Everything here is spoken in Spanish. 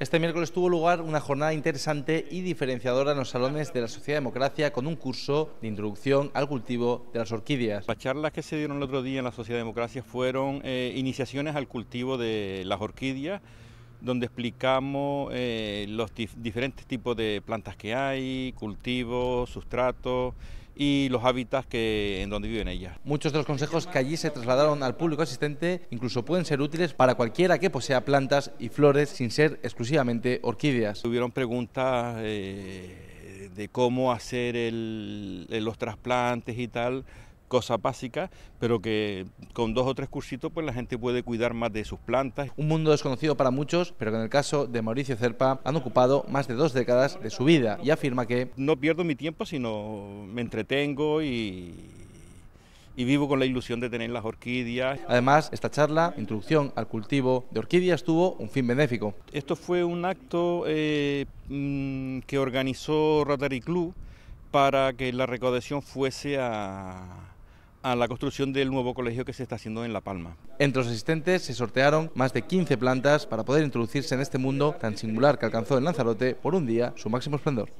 Este miércoles tuvo lugar una jornada interesante y diferenciadora en los salones de la Sociedad Democracia con un curso de introducción al cultivo de las orquídeas. Las charlas que se dieron el otro día en la Sociedad Democracia fueron eh, iniciaciones al cultivo de las orquídeas, donde explicamos eh, los diferentes tipos de plantas que hay, cultivos, sustratos y los hábitats que, en donde viven ellas. Muchos de los consejos que allí se trasladaron al público asistente incluso pueden ser útiles para cualquiera que posea plantas y flores sin ser exclusivamente orquídeas. Tuvieron preguntas eh, de cómo hacer los trasplantes y tal ...cosa básica... pero que con dos o tres cursitos pues la gente puede cuidar más de sus plantas. Un mundo desconocido para muchos, pero que en el caso de Mauricio Cerpa han ocupado más de dos décadas de su vida y afirma que... No pierdo mi tiempo, sino me entretengo y, y vivo con la ilusión de tener las orquídeas. Además, esta charla, Introducción al cultivo de orquídeas, tuvo un fin benéfico. Esto fue un acto eh, mm, que organizó Rotary Club para que la recaudación fuese a a la construcción del nuevo colegio que se está haciendo en La Palma. Entre los asistentes se sortearon más de 15 plantas para poder introducirse en este mundo tan singular que alcanzó en Lanzarote por un día su máximo esplendor.